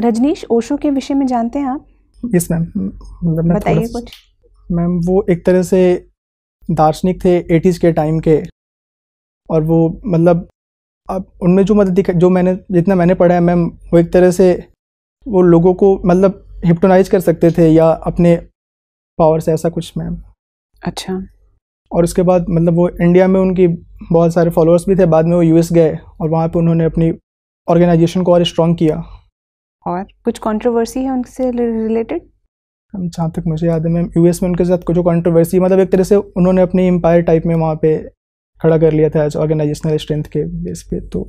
रजनीश ओशो के विषय में जानते हैं आप यस मैम मतलब बताइए कुछ मैम वो एक तरह से दार्शनिक थे एटीज़ के टाइम के और वो मतलब अब उनमें जो मदद दिखा जो मैंने जितना मैंने पढ़ा है मैम वो एक तरह से वो लोगों को मतलब हिप्टोनाइज कर सकते थे या अपने पावर से ऐसा कुछ मैम अच्छा और उसके बाद मतलब वो इंडिया में उनकी बहुत सारे फॉलोअर्स भी थे बाद में वो यूएस गए और वहाँ पे उन्होंने अपनी ऑर्गेनाइजेशन को और स्ट्रॉन्ग किया और कुछ कंट्रोवर्सी है उनसे रिलेटेड जहाँ तक मुझे याद है मैम यूएस में उनके साथ कुछ कंट्रोवर्सी मतलब एक तरह से उन्होंने अपनी एम्पायर टाइप में वहाँ पे खड़ा कर लिया था एज ऑर्गेनाइजेशनल स्ट्रेंथ के बेस पे तो